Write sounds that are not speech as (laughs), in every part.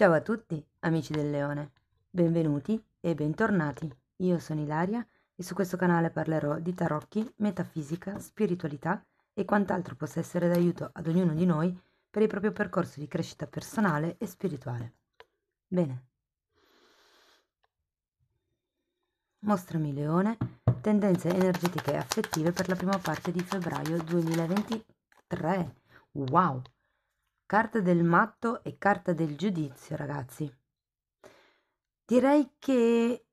Ciao a tutti, amici del leone. Benvenuti e bentornati. Io sono Ilaria e su questo canale parlerò di tarocchi, metafisica, spiritualità e quant'altro possa essere d'aiuto ad ognuno di noi per il proprio percorso di crescita personale e spirituale. Bene. Mostrami leone, tendenze energetiche e affettive per la prima parte di febbraio 2023. Wow! Carta del matto e carta del giudizio, ragazzi. Direi che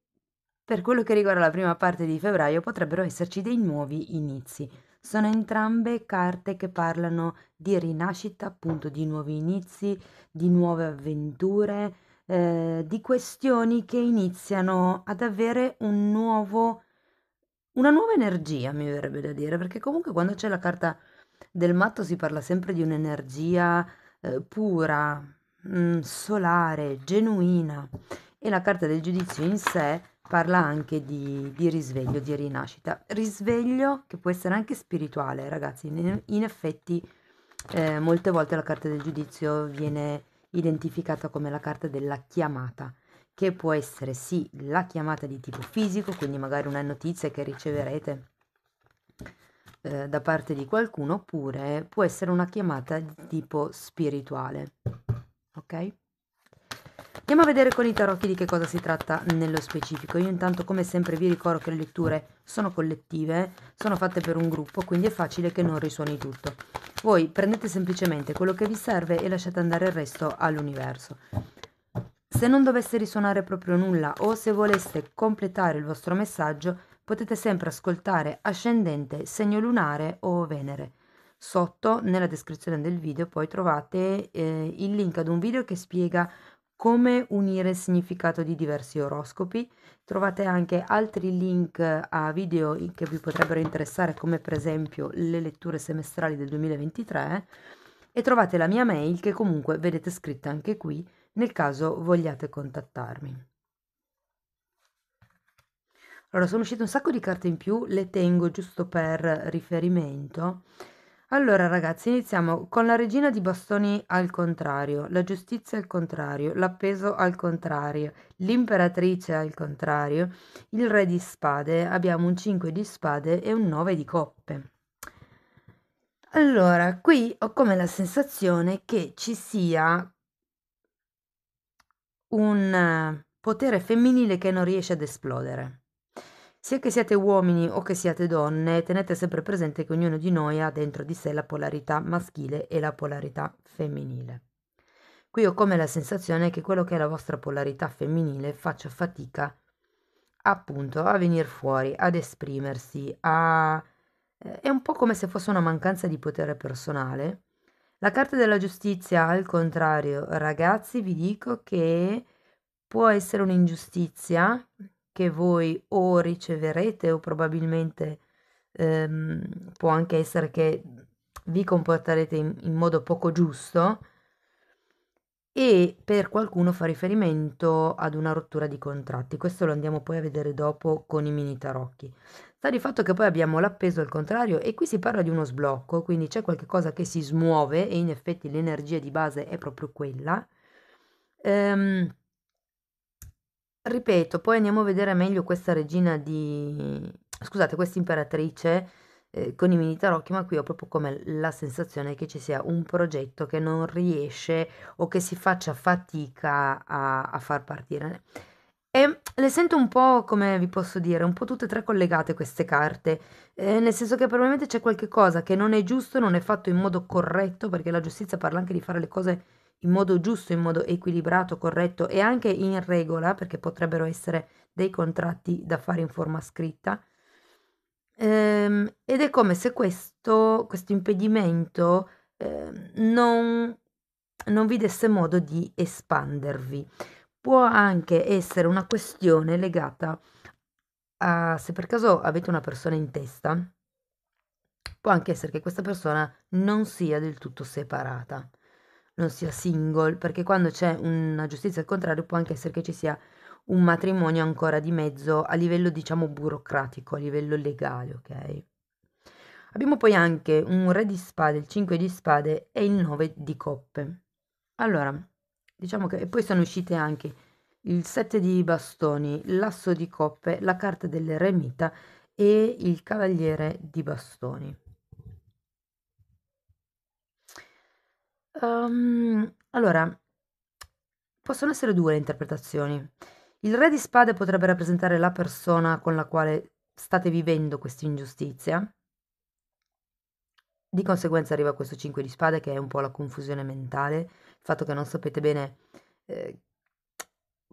per quello che riguarda la prima parte di febbraio potrebbero esserci dei nuovi inizi. Sono entrambe carte che parlano di rinascita, appunto, di nuovi inizi, di nuove avventure, eh, di questioni che iniziano ad avere un nuovo, una nuova energia, mi verrebbe da dire, perché comunque quando c'è la carta del matto si parla sempre di un'energia eh, pura, mh, mm, solare, genuina e la carta del giudizio in sé parla anche di, di, risveglio, di rinascita. Risveglio che può essere anche spirituale, ragazzi. In, in effetti, eh, molte volte la carta del giudizio viene identificata come la carta della chiamata, che può essere sì la chiamata di tipo fisico, quindi magari una notizia che riceverete eh, da parte di qualcuno oppure può essere una chiamata di tipo spirituale. Ok? Andiamo a vedere con i tarocchi di che cosa si tratta nello specifico. Io intanto come sempre vi ricordo che le letture sono collettive, sono fatte per un gruppo, quindi è facile che non risuoni tutto. Voi prendete semplicemente quello che vi serve e lasciate andare il resto all'universo. Se non dovesse risuonare proprio nulla o se voleste completare il vostro messaggio, potete sempre ascoltare Ascendente, segno lunare o Venere. Sotto nella descrizione del video poi trovate eh, il link ad un video che spiega come unire il significato di diversi oroscopi. Trovate anche altri link eh, a video che vi potrebbero interessare, come per esempio le letture semestrali del 2023. Eh, e trovate la mia mail che comunque vedete scritta anche qui nel caso vogliate contattarmi. Allora, sono uscite un sacco di carte in più, le tengo giusto per riferimento. Allora ragazzi, iniziamo con la regina di bastoni al contrario, la giustizia al contrario, l'appeso al contrario, l'imperatrice al contrario, il re di spade, abbiamo un 5 di spade e un 9 di coppe. Allora, qui ho come la sensazione che ci sia un potere femminile che non riesce ad esplodere. Sia che siate uomini o che siate donne, tenete sempre presente che ognuno di noi ha dentro di sé la polarità maschile e la polarità femminile. Qui ho come la sensazione che quello che è la vostra polarità femminile faccia fatica appunto a venire fuori, ad esprimersi, a... Eh, è un po' come se fosse una mancanza di potere personale. La carta della giustizia, al contrario, ragazzi, vi dico che può essere un'ingiustizia che voi o riceverete o probabilmente ehm, può anche essere che vi comporterete in, in modo poco giusto e per qualcuno fa riferimento ad una rottura di contratti. Questo lo andiamo poi a vedere dopo con i mini tarocchi. Sta di fatto che poi abbiamo l'appeso al contrario e qui si parla di uno sblocco, quindi c'è qualcosa che si smuove e in effetti l'energia di base è proprio quella. Ehm, Ripeto, poi andiamo a vedere meglio questa regina di... scusate, questa imperatrice eh, con i mini tarocchi, ma qui ho proprio come la sensazione che ci sia un progetto che non riesce o che si faccia fatica a, a far partire. E le sento un po', come vi posso dire, un po' tutte e tre collegate queste carte, eh, nel senso che probabilmente c'è qualche cosa che non è giusto, non è fatto in modo corretto, perché la giustizia parla anche di fare le cose in modo giusto, in modo equilibrato, corretto e anche in regola, perché potrebbero essere dei contratti da fare in forma scritta. Ehm, ed è come se questo, questo impedimento eh, non, non vi desse modo di espandervi. Può anche essere una questione legata a se per caso avete una persona in testa, può anche essere che questa persona non sia del tutto separata non sia single, perché quando c'è una giustizia al contrario può anche essere che ci sia un matrimonio ancora di mezzo a livello diciamo burocratico, a livello legale, ok? Abbiamo poi anche un re di spade, il 5 di spade e il 9 di coppe. Allora, diciamo che e poi sono uscite anche il 7 di bastoni, l'asso di coppe, la carta dell'eremita e il cavaliere di bastoni. Ehm, allora, possono essere due le interpretazioni. Il re di spade potrebbe rappresentare la persona con la quale state vivendo questa ingiustizia. Di conseguenza arriva questo 5 di spade che è un po' la confusione mentale, il fatto che non sapete bene... Eh,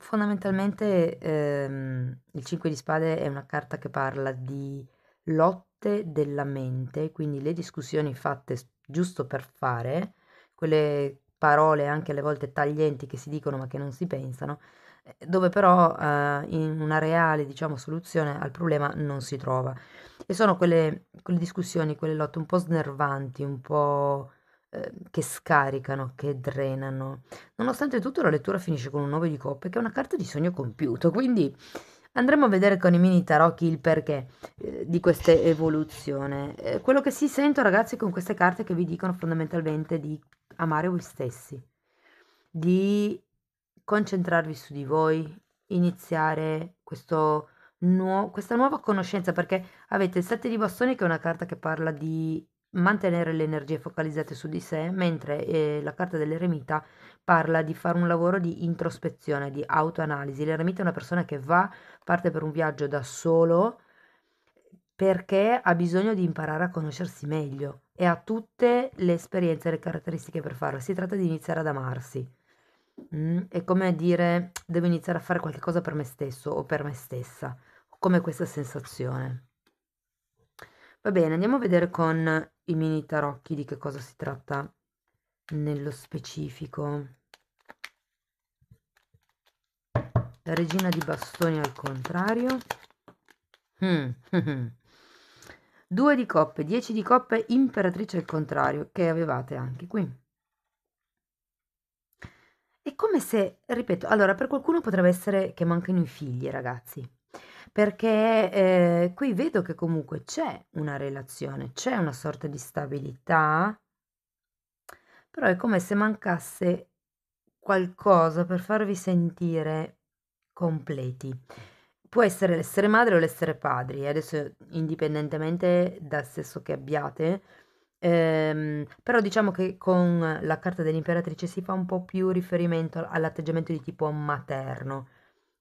fondamentalmente ehm, il 5 di spade è una carta che parla di lotte della mente, quindi le discussioni fatte giusto per fare, quelle parole anche alle volte taglienti che si dicono ma che non si pensano, eh, dove però eh, in una reale diciamo, soluzione al problema non si trova. E sono quelle, quelle discussioni, quelle lotte un po' snervanti, un po' eh, che scaricano, che drenano. Nonostante tutto la lettura finisce con un 9 di coppe che è una carta di sogno compiuto, quindi andremo a vedere con i mini tarocchi il perché eh, di questa evoluzione. Eh, quello che si sente ragazzi con queste carte che vi dicono fondamentalmente di amare voi stessi, di concentrarvi su di voi, iniziare questo nuo- questa nuova conoscenza, perché avete il sette di bastoni che è una carta che parla di mantenere le energie focalizzate su di sé, mentre eh, la carta dell'eremita parla di fare un lavoro di introspezione, di autoanalisi. L'eremita è una persona che va, parte per un viaggio da solo perché ha bisogno di imparare a conoscersi meglio e ha tutte le esperienze e le caratteristiche per farlo. Si tratta di iniziare ad amarsi. Mm? È come dire devo iniziare a fare qualcosa per me stesso o per me stessa, come questa sensazione. Va bene, andiamo a vedere con i mini tarocchi di che cosa si tratta nello specifico. La regina di bastoni al contrario. Mm, (laughs) mm, mm. 2 di coppe, 10 di coppe, imperatrice al contrario, che avevate anche qui. È come se, ripeto, allora per qualcuno potrebbe essere che mancano i figli, ragazzi, perché eh, qui vedo che comunque c'è una relazione, c'è una sorta di stabilità, però è come se mancasse qualcosa per farvi sentire completi può essere l'essere madre o l'essere padri, eh, adesso indipendentemente dal sesso che abbiate, ehm, però diciamo che con la carta dell'imperatrice si fa un po' più riferimento all'atteggiamento di tipo materno,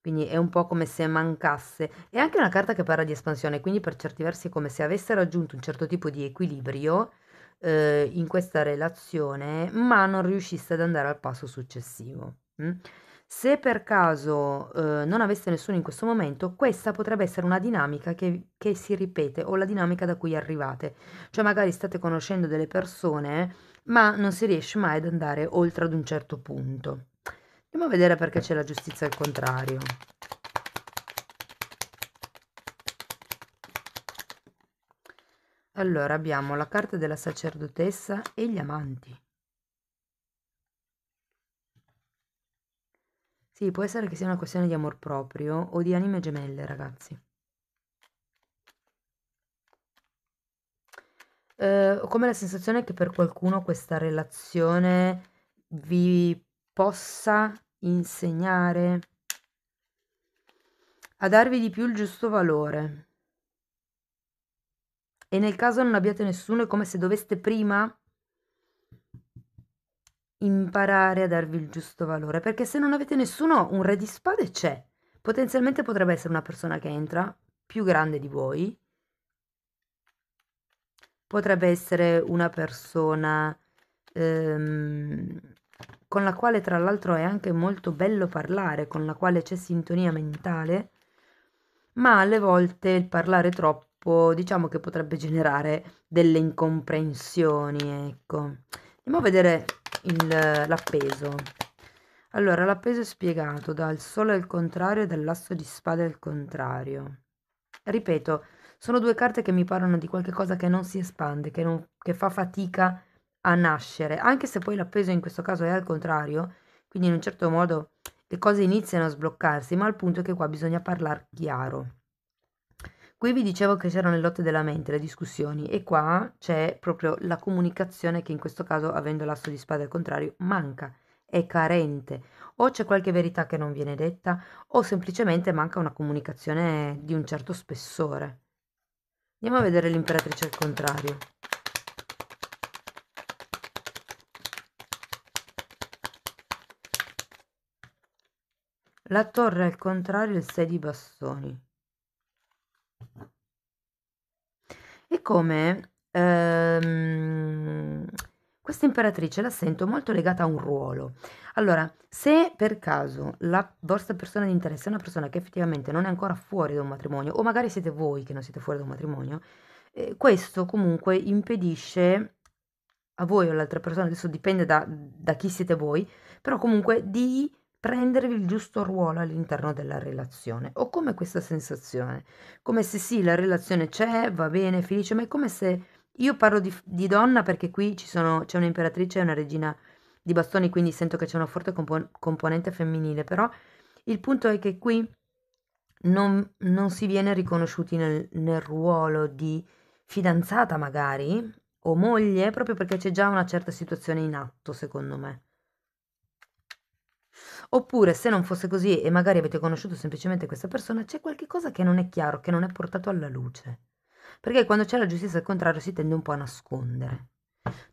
quindi è un po' come se mancasse, è anche una carta che parla di espansione, quindi per certi versi è come se avesse raggiunto un certo tipo di equilibrio eh, in questa relazione, ma non riuscisse ad andare al passo successivo. Hm? Se per caso eh, non aveste nessuno in questo momento, questa potrebbe essere una dinamica che, che, si ripete o la dinamica da cui arrivate. Cioè magari state conoscendo delle persone, ma non si riesce mai ad andare oltre ad un certo punto. Andiamo a vedere perché c'è la giustizia al contrario. Allora abbiamo la carta della sacerdotessa e gli amanti. Sì, può essere che sia una questione di amor proprio o di anime gemelle, ragazzi. Eh, ho come la sensazione che per qualcuno questa relazione vi possa insegnare a darvi di più il giusto valore. E nel caso non abbiate nessuno, è come se doveste prima imparare a darvi il giusto valore, perché se non avete nessuno, un re di spade c'è. Potenzialmente potrebbe essere una persona che entra più grande di voi. Potrebbe essere una persona ehm, con la quale tra l'altro è anche molto bello parlare, con la quale c'è sintonia mentale, ma alle volte il parlare troppo diciamo che potrebbe generare delle incomprensioni, ecco. Andiamo a vedere l'appeso. Allora, l'appeso è spiegato dal sole al contrario e dall'asso di spade al contrario. Ripeto, sono due carte che mi parlano di qualcosa che non si espande, che, non, che fa fatica a nascere, anche se poi l'appeso in questo caso è al contrario, quindi in un certo modo le cose iniziano a sbloccarsi, ma il punto è che qua bisogna parlare chiaro. Qui vi dicevo che c'erano le lotte della mente, le discussioni, e qua c'è proprio la comunicazione che in questo caso, avendo l'asso di spada al contrario, manca, è carente. O c'è qualche verità che non viene detta, o semplicemente manca una comunicazione di un certo spessore. Andiamo a vedere l'imperatrice al contrario. La torre al contrario e il 6 di bastoni. E come ehm, questa imperatrice la sento molto legata a un ruolo. Allora, se per caso la vostra persona di interesse è una persona che effettivamente non è ancora fuori da un matrimonio, o magari siete voi che non siete fuori da un matrimonio, eh, questo comunque impedisce a voi o all'altra persona, adesso dipende da, da chi siete voi, però comunque di prendervi il giusto ruolo all'interno della relazione. Ho come questa sensazione, come se sì, la relazione c'è, va bene, felice, ma è come se io parlo di, di donna perché qui sono, c'è un'imperatrice e una regina di bastoni, quindi sento che c'è una forte compon- componente femminile, però il punto è che qui non, non si viene riconosciuti nel, nel ruolo di fidanzata magari o moglie proprio perché c'è già una certa situazione in atto, secondo me. Oppure se non fosse così e magari avete conosciuto semplicemente questa persona, c'è qualche cosa che non è chiaro, che non è portato alla luce. Perché quando c'è la giustizia al contrario si tende un po' a nascondere.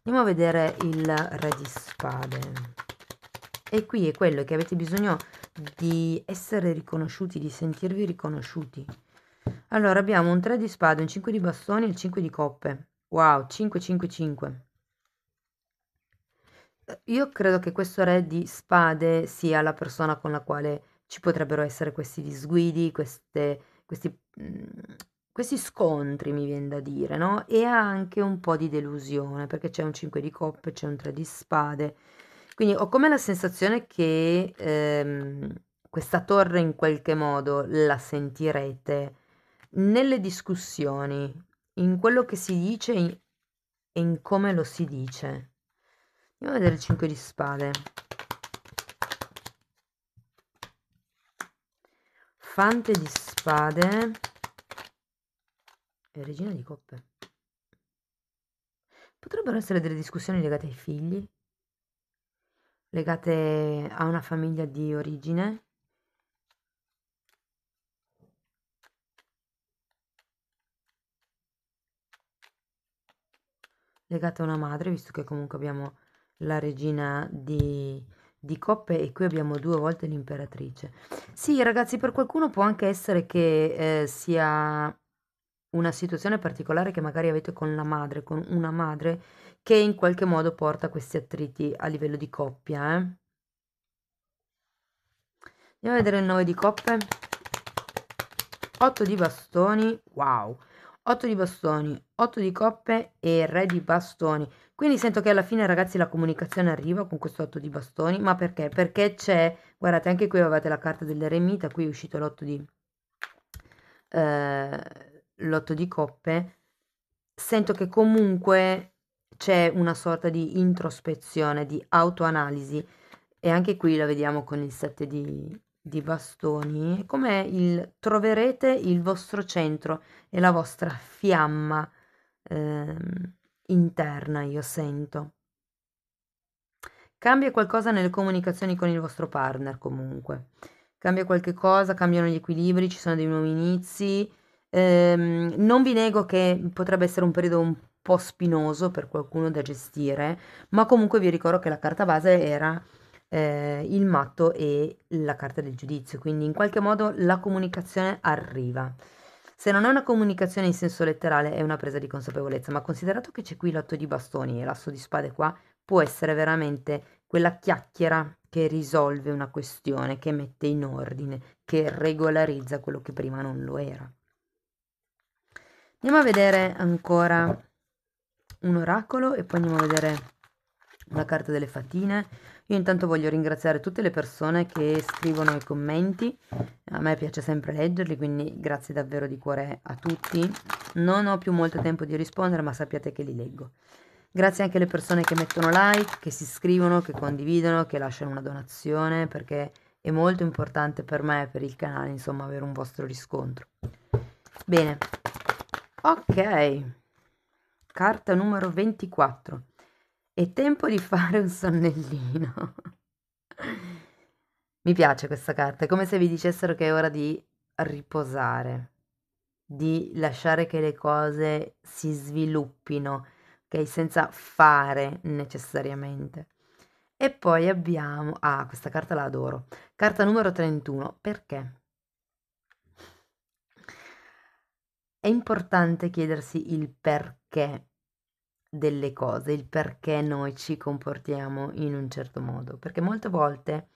Andiamo a vedere il re di spade. E qui è quello che avete bisogno di essere riconosciuti, di sentirvi riconosciuti. Allora abbiamo un 3 di spade, un 5 di bastoni e il 5 di coppe. Wow, 5, 5, 5. Io credo che questo re di spade sia la persona con la quale ci potrebbero essere questi disguidi, queste, questi, mh, mm, questi scontri, mi viene da dire, no? E anche un po' di delusione, perché c'è un 5 di coppe, c'è un 3 di spade. Quindi ho come la sensazione che ehm, questa torre in qualche modo la sentirete nelle discussioni, in quello che si dice e in come lo si dice. Andiamo a vedere il 5 di spade. Fante di spade e regina di coppe. Potrebbero essere delle discussioni legate ai figli, legate a una famiglia di origine. Legate a una madre, visto che comunque abbiamo la regina di, di coppe e qui abbiamo due volte l'imperatrice. Sì, ragazzi, per qualcuno può anche essere che eh, sia una situazione particolare che magari avete con la madre, con una madre che in qualche modo porta questi attriti a livello di coppia. Eh? Andiamo a vedere il 9 di coppe. 8 di bastoni, wow. 8 di bastoni, 8 di coppe e re di bastoni. Quindi sento che alla fine, ragazzi, la comunicazione arriva con questo 8 di bastoni, ma perché? Perché c'è, guardate, anche qui avevate la carta dell'eremita, qui è uscito l'8 di, eh, l'otto di coppe. Sento che comunque c'è una sorta di introspezione, di autoanalisi, e anche qui la vediamo con il 7 di, di bastoni, come il troverete il vostro centro e la vostra fiamma. Ehm, interna, io sento. Cambia qualcosa nelle comunicazioni con il vostro partner comunque. Cambia qualche cosa, cambiano gli equilibri, ci sono dei nuovi inizi. Ehm, non vi nego che potrebbe essere un periodo un po' spinoso per qualcuno da gestire, ma comunque vi ricordo che la carta base era eh, il matto e la carta del giudizio, quindi in qualche modo la comunicazione arriva. Se non è una comunicazione in senso letterale, è una presa di consapevolezza, ma considerato che c'è qui l'otto di bastoni e l'asso di spade qua, può essere veramente quella chiacchiera che risolve una questione, che mette in ordine, che regolarizza quello che prima non lo era. Andiamo a vedere ancora un oracolo e poi andiamo a vedere la carta delle fatine. Io intanto voglio ringraziare tutte le persone che scrivono i commenti, a me piace sempre leggerli, quindi grazie davvero di cuore a tutti. Non ho più molto tempo di rispondere, ma sappiate che li leggo. Grazie anche alle persone che mettono like, che si iscrivono, che condividono, che lasciano una donazione, perché è molto importante per me e per il canale, insomma, avere un vostro riscontro. Bene, ok, carta numero 24. È tempo di fare un sonnellino. (laughs) Mi piace questa carta, è come se vi dicessero che è ora di riposare, di lasciare che le cose si sviluppino, ok? Senza fare necessariamente. E poi abbiamo... Ah, questa carta la adoro. Carta numero 31. Perché? È importante chiedersi il perché delle cose, il perché noi ci comportiamo in un certo modo, perché molte volte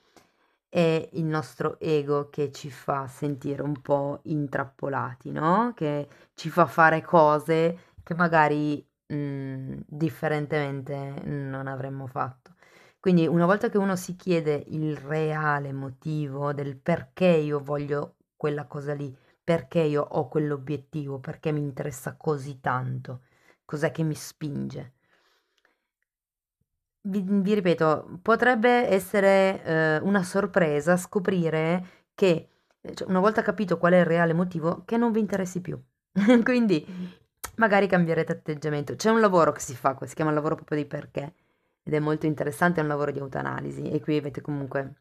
è il nostro ego che ci fa sentire un po' intrappolati, no? Che ci fa fare cose che magari mh, mhmm, differentemente non avremmo fatto. Quindi una volta che uno si chiede il reale motivo del perché io voglio quella cosa lì, perché io ho quell'obiettivo, perché mi interessa così tanto, cos'è che mi spinge? vi, vi ripeto, potrebbe essere eh, una sorpresa scoprire che, eh, cioè, una volta capito qual è il reale motivo, che non vi interessi più. (laughs) Quindi magari cambierete atteggiamento. C'è un lavoro che si fa, si chiama lavoro proprio di perché, ed è molto interessante, è un lavoro di autoanalisi e qui avete comunque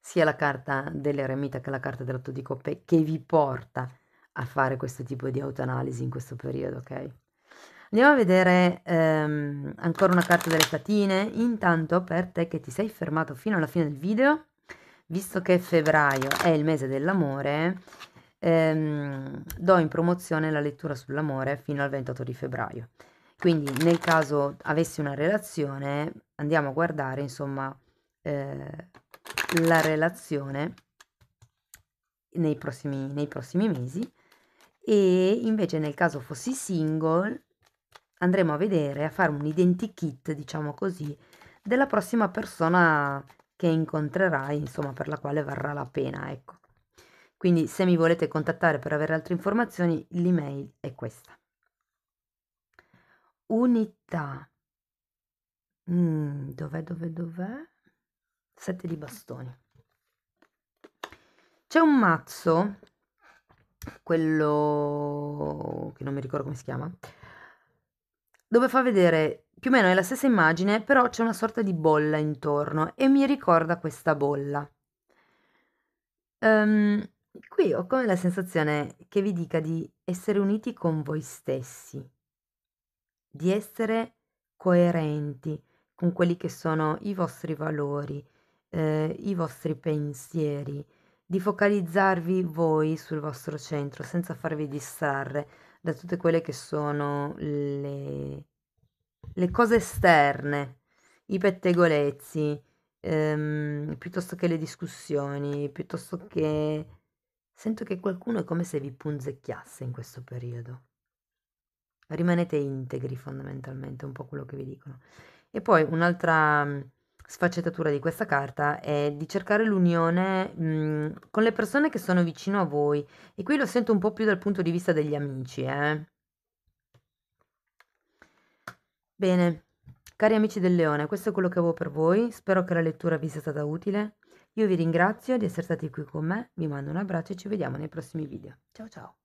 sia la carta dell'eremita che la carta dell'otto di coppe che vi porta a fare questo tipo di autoanalisi in questo periodo, ok? Andiamo a vedere ehm, ancora una carta delle platine. Intanto per te che ti sei fermato fino alla fine del video, visto che febbraio è il mese dell'amore, ehm, do in promozione la lettura sull'amore fino al 28 di febbraio. Quindi nel caso avessi una relazione, andiamo a guardare insomma eh, la relazione nei prossimi, nei prossimi mesi e invece nel caso fossi single andremo a vedere, a fare un identikit, diciamo così, della prossima persona che incontrerai, insomma, per la quale varrà la pena, ecco. Quindi se mi volete contattare per avere altre informazioni, l'email è questa. Unità. Mm, dov'è, dove, dov'è? Sette di bastoni. C'è un mazzo, quello che non mi ricordo come si chiama, dove fa vedere più o meno è la stessa immagine, però c'è una sorta di bolla intorno e mi ricorda questa bolla. Ehm, qui ho come la sensazione che vi dica di essere uniti con voi stessi, di essere coerenti con quelli che sono i vostri valori, eh, i vostri pensieri, di focalizzarvi voi sul vostro centro senza farvi distrarre da tutte quelle che sono le, le cose esterne, i pettegolezzi, ehm, piuttosto che le discussioni, piuttosto che... Sento che qualcuno è come se vi punzecchiasse in questo periodo. Rimanete integri fondamentalmente, è un po' quello che vi dicono. E poi un'altra sfaccettatura di questa carta è di cercare l'unione mhmm, con le persone che sono vicino a voi e qui lo sento un po' più dal punto di vista degli amici. Eh. Bene, cari amici del leone, questo è quello che avevo per voi, spero che la lettura vi sia stata utile. Io vi ringrazio di essere stati qui con me, vi mando un abbraccio e ci vediamo nei prossimi video. Ciao ciao!